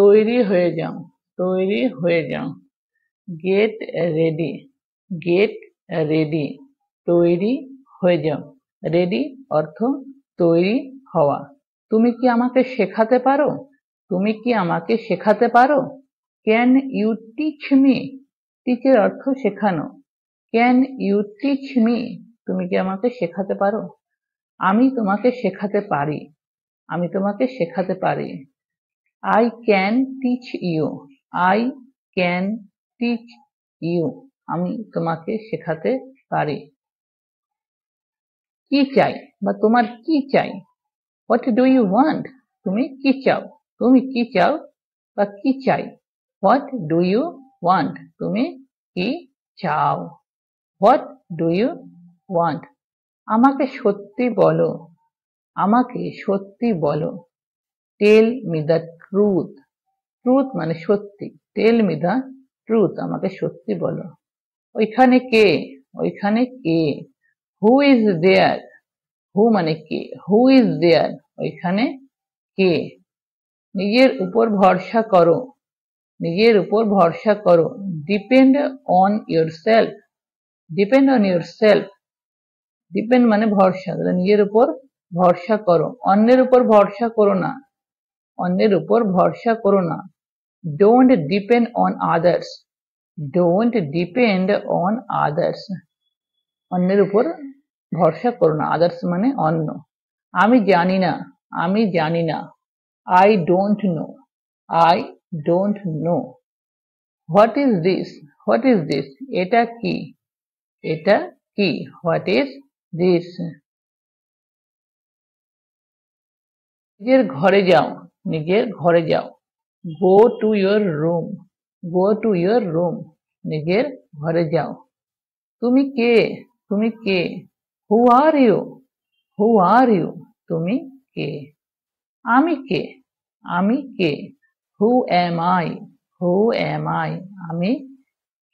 তৈরি হয়ে যাও তৈরি হয়ে যাও গেট রেডি গেট রেডি তৈরি হয়ে যাও রেডি অর্থ তৈরি হওয়া তুমি কি আমাকে শেখাতে পারো তুমি কি আমাকে শেখাতে পারো ক্যান ইউ টিচ মি টিচের অর্থ শেখানো ক্যান ইউ টিচ মি তুমি কি আমাকে শেখাতে পারো আমি তোমাকে শেখাতে পারি আমি তোমাকে শেখাতে পারি I can teach you I can teach you আমি তোমাকে শেখাতে পারি কি চাই বা তোমার কি চাই হোয়াট ডু ইউ ওয়ান্ট তুমি কি চাও তুমি কি চাও বা কি চাই হোয়াট ডু ইউ ওয়ান্ট তুমি কি চাও হোয়াট ডু ইউ ওয়ান্ট আমাকে সত্যি বলো আমাকে সত্যি বলো tell me the truth truth মানে সত্যি টেল মি দা ট্রুথ আমাকে সত্যি বলো ওইখানে কে ওইখানে কে হু ইজ দেয়ার হু মানে কে হু ইজ দেয়ার ওইখানে কে নিজের উপর ভরসা করো নিজের উপর ভরসা করো depend on yourself depend on yourself depend মানে ভরসা নিজের উপর ভরসা করো অন্যের উপর ভরসা করো না অন্যের উপর ভরসা করো না don't depend on others don't depend on others অন্যের উপর ভরসা করো না আদার্স মানে অন্য আমি জানি না আমি জানি না I don't know I don't know what is this what is this এটা কি এটা কি হোয়াট ইজ দিস নিজের ঘরে যাও নিজের ঘরে যাও go to your room go to your room নিজের ঘরে যাও তুমি কে তুমি কে হু are you who are you তুমি কে আমি কে আমি কে who am I who am I আমি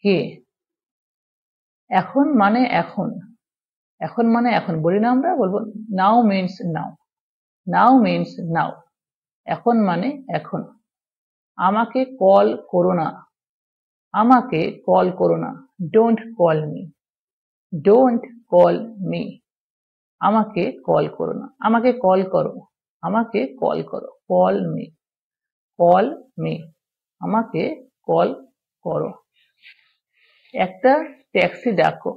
কে এখন মানে এখন এখন মানে এখন বলি না আমরা বলবো নাও মিনস নাও নাও মিনস নাও এখন মানে এখন আমাকে কল করো না আমাকে কল করো না don't call me don't call me আমাকে কল করো না আমাকে কল করো আমাকে কল করো কল মি কল মি আমাকে কল করো একটা ট্যাক্সি ডাকো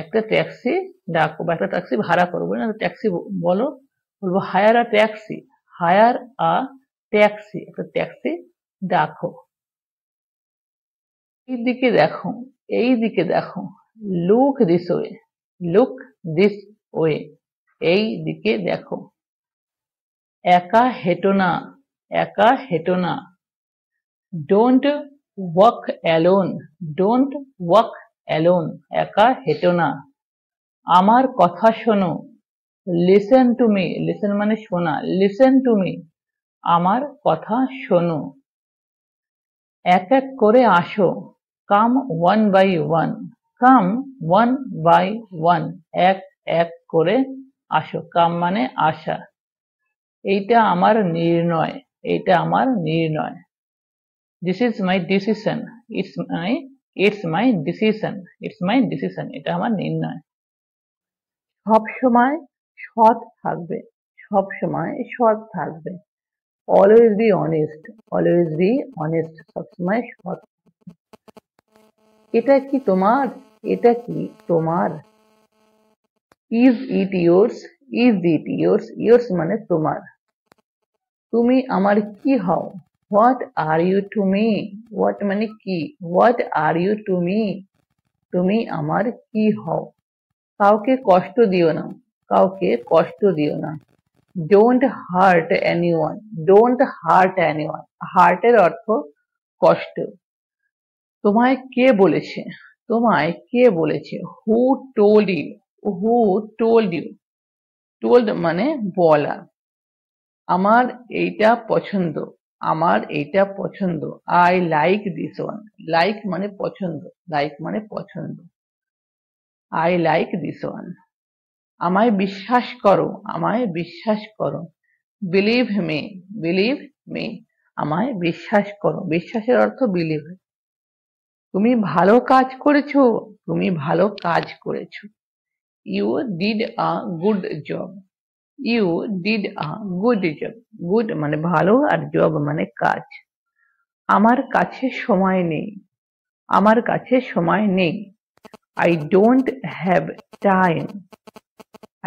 একটা ট্যাক্সি ডাকো বা একটা ট্যাক্সি ভাড়া করবো না ট্যাক্সি বলো বলবো hire a taxi hire a taxi একটা ট্যাক্সি দেখো এই দিকে দেখো এই দিকে দেখো look this way look this way এই দিকে দেখো একা হেটো না একা হেটো না don't walk alone don't walk alone একা হেটো না আমার কথা শোনো লিসেন টু মি লিসেন মানে শোনা লিসেন টু মি আমার কথা শোনো এক এক করে আসো come one by one come one by one এক এক করে আসো কাম মানে আসা এইটা আমার নির্ণয় এইটা আমার নির্ণয় this is my decision it's my it's my decision it's my decision এটা আমার নির্ণয় সব সময় সৎ থাকবে সব সময় সৎ থাকবে always be honest always be honest সবসময় সৎ এটা কি তোমার এটা কি তোমার is it yours is it yours yours মানে তোমার তুমি আমার কি হও what are you to me what মানে কি what are you to me তুমি আমার কি হও কাউকে কষ্ট দিও না কাউকে কষ্ট দিও না don't hurt one don't hurt one হার্টের অর্থ কষ্ট তোমায় কে বলেছে তোমায় কে বলেছে who told you who told you told মানে বলা আমার এইটা পছন্দ আমার এইটা পছন্দ I like this one like মানে পছন্দ লাইক মানে পছন্দ আই লাইক দিস ওয়ান আমায় বিশ্বাস করো আমায় বিশ্বাস করো বিলিভ মে বিলিভ মে আমায় বিশ্বাস করো বিশ্বাসের অর্থ বিলিভ তুমি ভালো কাজ করেছো তুমি ভালো কাজ করেছো you did a good job you did a good job good মানে ভালো আর জব মানে কাজ আমার কাছে সময় নেই আমার কাছে সময় নেই I don't have time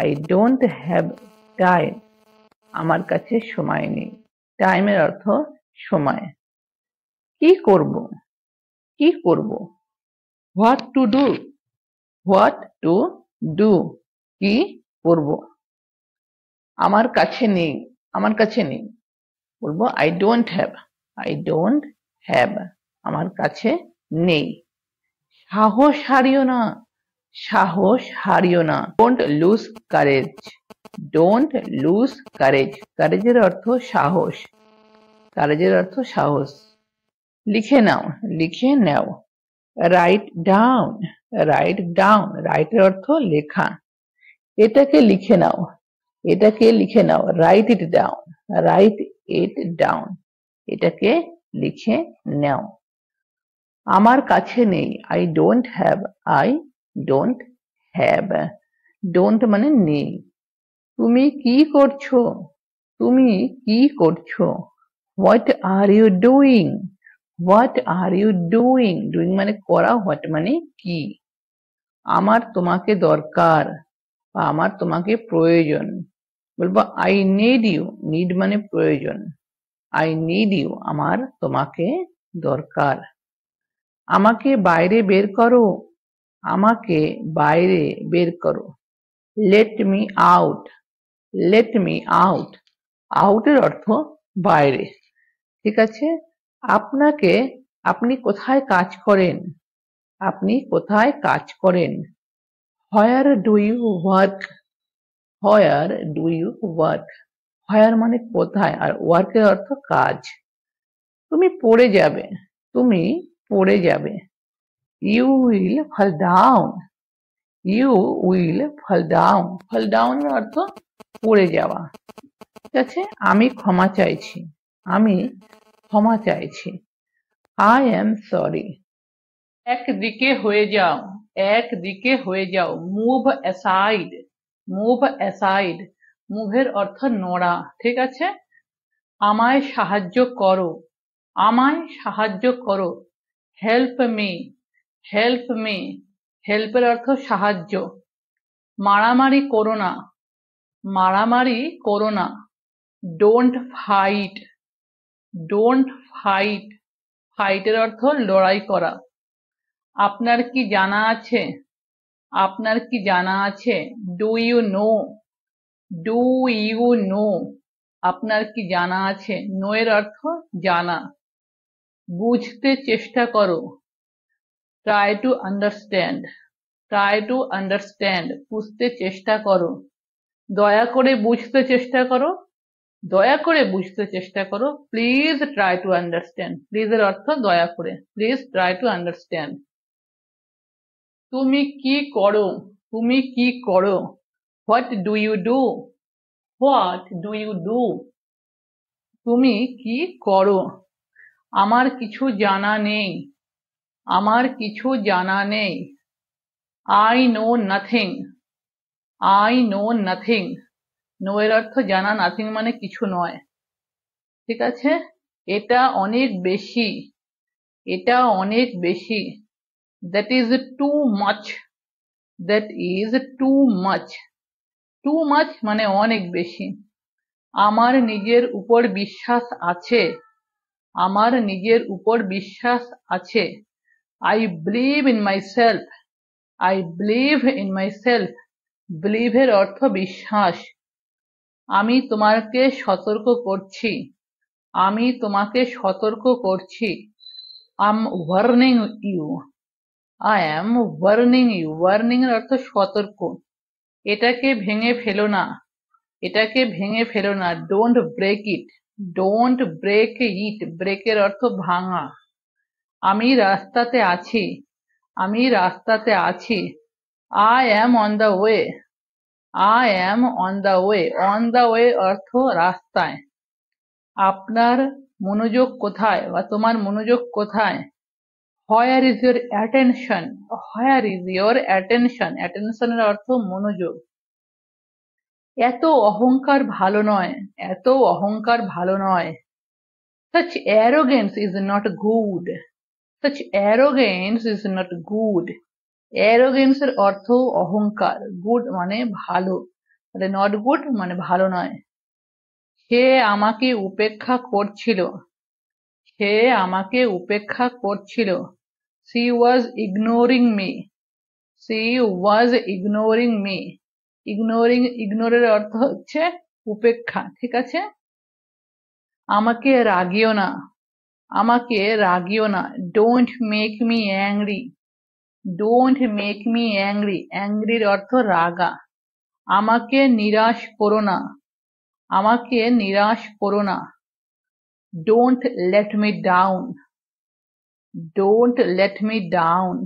I don't have time আমার কাছে সময় নেই টাইমের অর্থ সময় কি করব কি করব what to do what to do কি করব আমার কাছে নেই আমার কাছে নেই বলবো I don't have I don't have আমার কাছে নেই সাহস হারিও না সাহস হারিও না don't lose courage don't lose courage কারেজের অর্থ সাহস কারেজের অর্থ সাহস লিখে নাও লিখে নাও রাইট ডাউন রাইট ডাউন রাইটের অর্থ লেখা এটাকে লিখে নাও এটাকে লিখে নাও write it down write it down এটাকে লিখে নাও আমার কাছে নেই I don't have I don't have don't মানে নেই তুমি কি করছো তুমি কি করছো what are you doing what are you doing doing মানে করা হোয়াট মানে কি আমার তোমাকে দরকার বা আমার তোমাকে প্রয়োজন বলবো আই নিড ইউ নিড মানে প্রয়োজন আই নিড ইউ আমার তোমাকে দরকার আমাকে বাইরে বের করো আমাকে বাইরে বের করো let me out let me out আউটের অর্থ বাইরে ঠিক আছে আপনাকে আপনি কোথায় কাজ করেন আপনি কোথায় কাজ করেন where do you work where do you work where মানে কোথায় আর ওয়ার্কের অর্থ কাজ তুমি পড়ে যাবে তুমি পড়ে যাবে You will fall down. You will fall down. Fall down এর অর্থ পড়ে যাওয়া ঠিক আছে আমি ক্ষমা চাইছি আমি ক্ষমা চাইছি আই এম সরি একদিকে হয়ে যাও একদিকে হয়ে যাও মুভ অ্যাসাইড মুভ অ্যাসাইড মুভের অর্থ নড়া ঠিক আছে আমায় সাহায্য করো আমায় সাহায্য করো হেল্প মি হেল্প মে হেল্পের অর্থ সাহায্য মারামারি করো না মারামারি করো না ডোন্ট ফাইট ডোন্ট ফাইট ফাইটের অর্থ লড়াই করা আপনার কি জানা আছে আপনার কি জানা আছে do you know do you know আপনার কি জানা আছে নো এর অর্থ জানা বুঝতে চেষ্টা করো try to understand try to understand বুঝতে চেষ্টা করো দয়া করে বুঝতে চেষ্টা করো দয়া করে বুঝতে চেষ্টা করো please try to understand please এর অর্থ দয়া করে প্লিজ ট্রাই টু আন্ডারস্ট্যান্ড তুমি কি করো তুমি কি করো what do you do what do you do তুমি কি করো আমার কিছু জানা নেই আমার কিছু জানা নেই I know nothing I know nothing no এর অর্থ জানা নাথিং মানে কিছু নয় ঠিক আছে এটা অনেক বেশি এটা অনেক বেশি that is too much that is too much too much মানে অনেক বেশি আমার নিজের উপর বিশ্বাস আছে আমার নিজের উপর বিশ্বাস আছে I believe in myself I believe in myself বিলিভের অর্থ বিশ্বাস আমি তোমাকে সতর্ক করছি আমি তোমাকে সতর্ক করছি I'm warning you I am warning you ওয়ার্নিংয়ের অর্থ সতর্ক এটাকে ভেঙে ফেলো না এটাকে ভেঙে ফেলো না don't break it don't break it ব্রেকের অর্থ ভাঙা আমি রাস্তাতে আছি আমি রাস্তাতে আছি I am on the way I am on the way on the way অর্থ রাস্তায় আপনার মনোযোগ কোথায় বা তোমার মনোযোগ কোথায় where is your attention where is your attention অ্যাটেনশনের অর্থ মনোযোগ এত অহংকার ভালো নয় এত অহংকার ভালো নয় such arrogance is not good Such arrogance is not good. Arrogance এর অর্থ অহংকার গুড মানে ভালো মানে নট গুড মানে ভালো নয় সে আমাকে উপেক্ষা করছিল সে আমাকে উপেক্ষা করছিল she was ignoring me she was ignoring me ignoring ইগনোরের অর্থ হচ্ছে উপেক্ষা ঠিক আছে আমাকে রাগিও না আমাকে রাগিও না don't make me angry don't make me angry অ্যাংরির অর্থ রাগা আমাকে নিরাশ করো না আমাকে নিরাশ করো না don't let me down don't let me down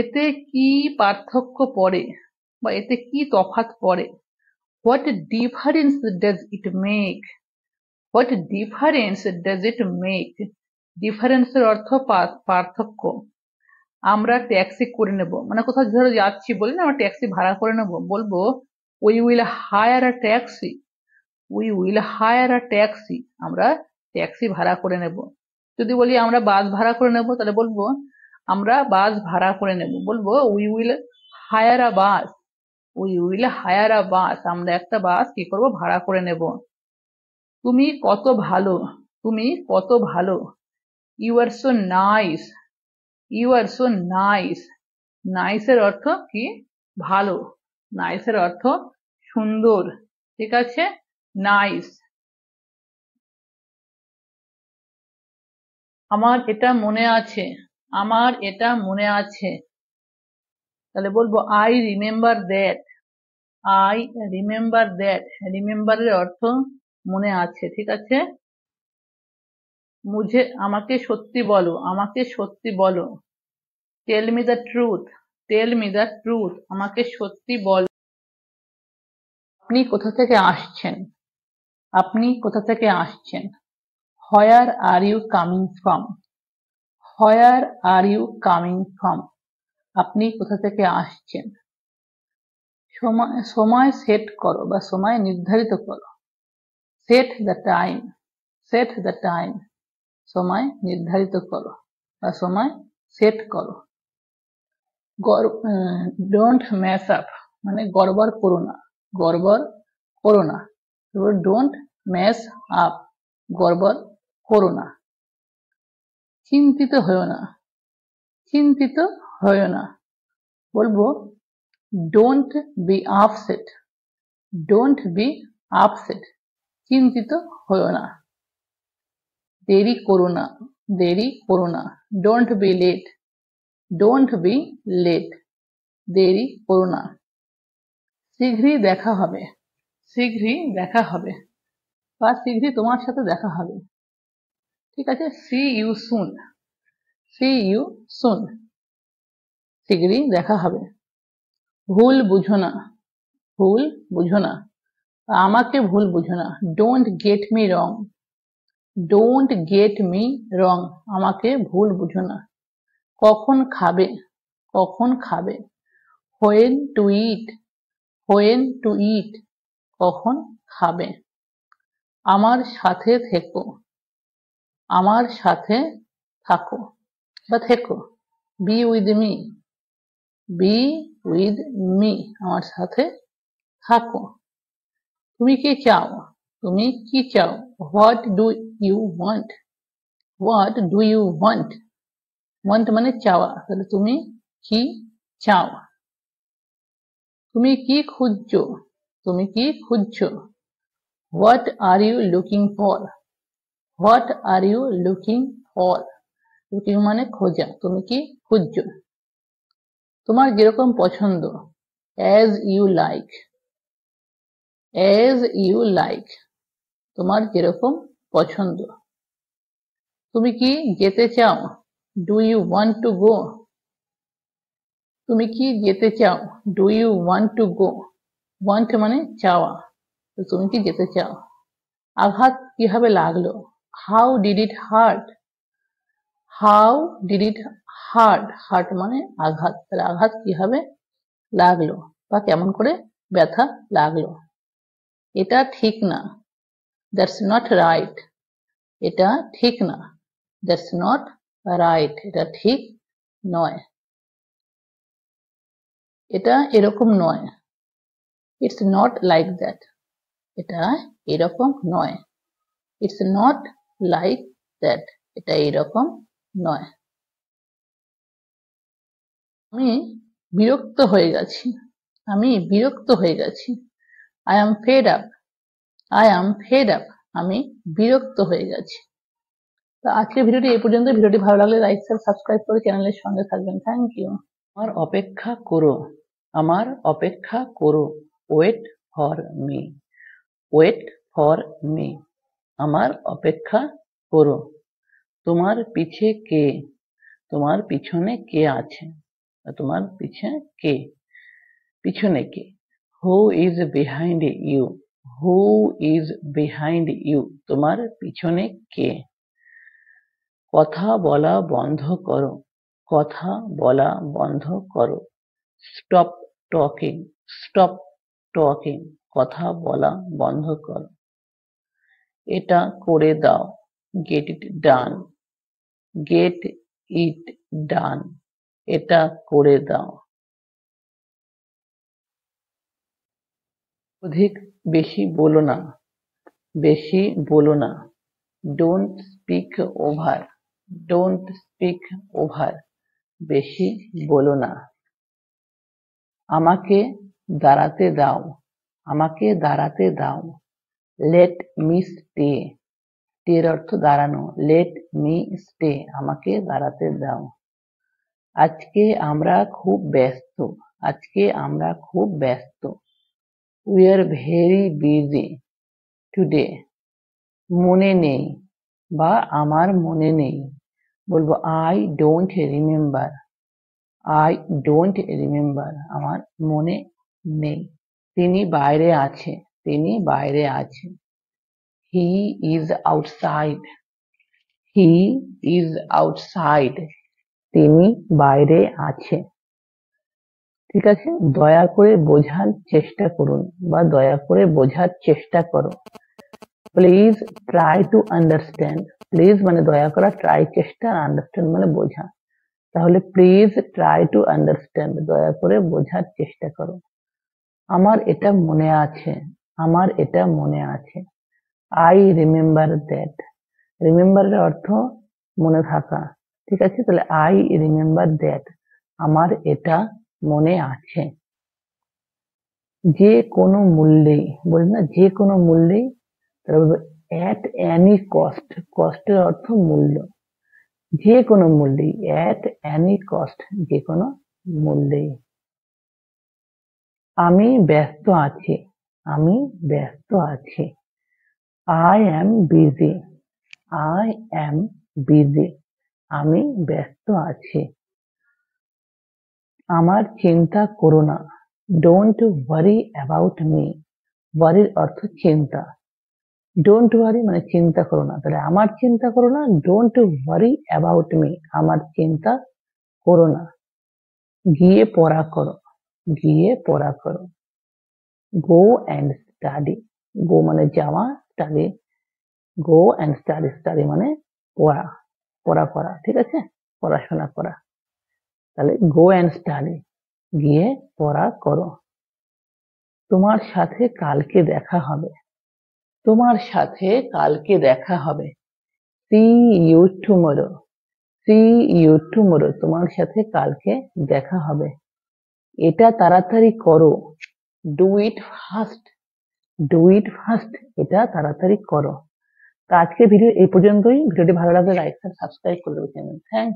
এতে কি পার্থক্য পড়ে বা এতে কি তফাৎ পড়ে what difference does it make what difference does it make ডিফারেন্সের অর্থ পার্থক্য আমরা ট্যাক্সি করে নেব মানে কোথাও ধরো যাচ্ছি বলি না আমরা ট্যাক্সি ভাড়া করে নেব বলবো we will hire a taxi we will hire a taxi আমরা ট্যাক্সি ভাড়া করে নেব যদি বলি আমরা বাস ভাড়া করে নেব তাহলে বলবো আমরা বাস ভাড়া করে নেব বলবো we will hire a bus we will hire a bus আমরা একটা বাস কি করব ভাড়া করে নেব তুমি কত ভালো তুমি কত ভালো you are so nice you are so nice নাইসের অর্থ কি ভালো নাইসের অর্থ সুন্দর ঠিক আছে নাইস আমার এটা মনে আছে আমার এটা মনে আছে তাহলে বলবো I remember that I remember that রিমেম্বারের অর্থ মনে আছে ঠিক আছে মুঝে আমাকে সত্যি বলো আমাকে সত্যি বলো tell me the truth tell me the truth আমাকে সত্যি বল আপনি কোথা থেকে আসছেন আপনি কোথা থেকে আসছেন হয়ার আর ইউ কামিং ফ্রম হয়ার আর ইউ কামিং ফ্রম আপনি কোথা থেকে আসছেন সময় সময় সেট করো বা সময় নির্ধারিত করো set the time set the time সময় নির্ধারিত করো বা সময় সেট করো ডোন্ট ম্যাশ আপ মানে গড়বড় করো না গড়বড় করো না ডোন্ট ম্যাশ আপ গড়বড় করো না চিন্তিত হয়েও না চিন্তিত হয়েও না বলবো don't be upset don't be upset চিন্তিত হও না দেরি করো না দেরি করো না don't be late don't be late দেরি করো না শীঘ্রই দেখা হবে শীঘ্রই দেখা হবে বা শীঘ্রই তোমার সাথে দেখা হবে ঠিক আছে see you soon see you soon শীঘ্রই দেখা হবে ভুল বুঝো না ভুল বুঝো না আমাকে ভুল বুঝো না don't get me wrong don't get me wrong আমাকে ভুল বুঝো না কখন খাবে কখন খাবে when to eat when to eat কখন খাবে আমার সাথে থেকো আমার সাথে থাকো বা থেকো be with me be with me আমার সাথে থাকো তুমি কে চাও তুমি কি চাও what do you want what do you want want মানে চাওয়া তাহলে তুমি কি চাও তুমি কি খুঁজছো তুমি কি খুঁজছো what are you looking for what are you looking for looking মানে খোঁজা তুমি কি খুঁজছো তোমার যেরকম পছন্দ as you like as you like তোমার যেরকম পছন্দ তুমি কি যেতে চাও do you want to go do কি যেতে চাও ডু ইউ ওয়ান্ট টু গো ওয়ান্ট মানে চাওয়া তো তুমি কি যেতে চাও আঘাত কিভাবে লাগলো how did it hurt how did it hurt hurt মানে আঘাত তাহলে আঘাত কিভাবে লাগলো বা কেমন করে ব্যথা লাগলো এটা ঠিক না দ্যাটস নট রাইট এটা ঠিক না দ্যাটস নট রাইট এটা ঠিক নয় এটা এরকম নয় ইটস নট লাইক দ্যাট এটা এরকম নয় ইটস নট লাইক দ্যাট এটা এরকম নয় আমি বিরক্ত হয়ে গেছি আমি বিরক্ত হয়ে গেছি I am fed up I am fed up আমি বিরক্ত হয়ে গেছি তো আজকের ভিডিওটি এই পর্যন্ত ভিডিওটি ভালো লাগলে লাইক শেয়ার সাবস্ক্রাইব করে চ্যানেলের সঙ্গে থাকবেন থ্যাংক ইউ আমার অপেক্ষা করো আমার অপেক্ষা করো wait for me wait for me আমার অপেক্ষা করো তোমার পিছে কে তোমার পিছনে কে আছে তোমার পিছে কে পিছনে কে who is behind you who is behind you তোমার পিছনে কে কথা বলা বন্ধ করো কথা বলা বন্ধ করো স্টপ টকিং স্টপ টকিং কথা বলা বন্ধ করো এটা করে দাও get it done get it ডান এটা করে দাও অধিক বেশি বলো না বেশি বলো না don't speak over don't speak over বেশি বলো না আমাকে দাঁড়াতে দাও আমাকে দাঁড়াতে দাও লেট মি স্টে স্টের অর্থ দাঁড়ানো লেট মি স্টে আমাকে দাঁড়াতে দাও আজকে আমরা খুব ব্যস্ত আজকে আমরা খুব ব্যস্ত we are very busy today মনে নেই বা আমার মনে নেই বলবো I don't remember I don't remember আমার মনে নেই তিনি বাইরে আছে তিনি বাইরে আছে he is outside he is outside তিনি বাইরে আছে ঠিক আছে দয়া করে বোঝার চেষ্টা করুন বা দয়া করে বোঝার চেষ্টা করো please try to understand please মানে দয়া করা ট্রাই চেষ্টা আন্ডারস্ট্যান্ড মানে বোঝা তাহলে প্লিজ ট্রাই টু আন্ডারস্ট্যান্ড দয়া করে বোঝার চেষ্টা করো আমার এটা মনে আছে আমার এটা মনে আছে আই রিমেম্বার দ্যাট রিমেম্বারের অর্থ মনে থাকা ঠিক আছে তাহলে আই রিমেম্বার দ্যাট আমার এটা মনে আছে যে কোনো মূল্যে বলি না যে কোনো মূল্যেই অ্যাট অ্যানি কস্ট কস্টের অর্থ মূল্য যে কোনো মূল্যেই অ্যাট অ্যানি কস্ট যে কোনো মূল্যেই আমি ব্যস্ত আছি আমি ব্যস্ত আছি I am busy I am busy আমি ব্যস্ত আছি আমার চিন্তা করো না ডোন্ট ওয়ারি অ্যাবাউট মি ওয়ারির অর্থ চিন্তা ডোন্ট ওয়ারি মানে চিন্তা করো না তাহলে আমার চিন্তা করো না ডোন্ট ওয়ারি অ্যাবাউট মি আমার চিন্তা করো না গিয়ে পড়া করো গিয়ে পড়া করো গো অ্যান্ড স্টাডি গো মানে যাওয়া study go and study study মানে পড়া পড়া করা ঠিক আছে পড়াশোনা করা তাহলে গো অ্যান্ড স্টাডি গিয়ে পড়া করো তোমার সাথে কালকে দেখা হবে তোমার সাথে কালকে দেখা হবে see you tomorrow see you tomorrow তোমার সাথে কালকে দেখা হবে এটা তাড়াতাড়ি করো do it fast do it fast এটা তাড়াতাড়ি করো তো আজকে ভিডিও এই পর্যন্তই ভিডিওটি ভালো লাগলে লাইক সাবস্ক্রাইব করে দেবো চ্যানেল থ্যাংক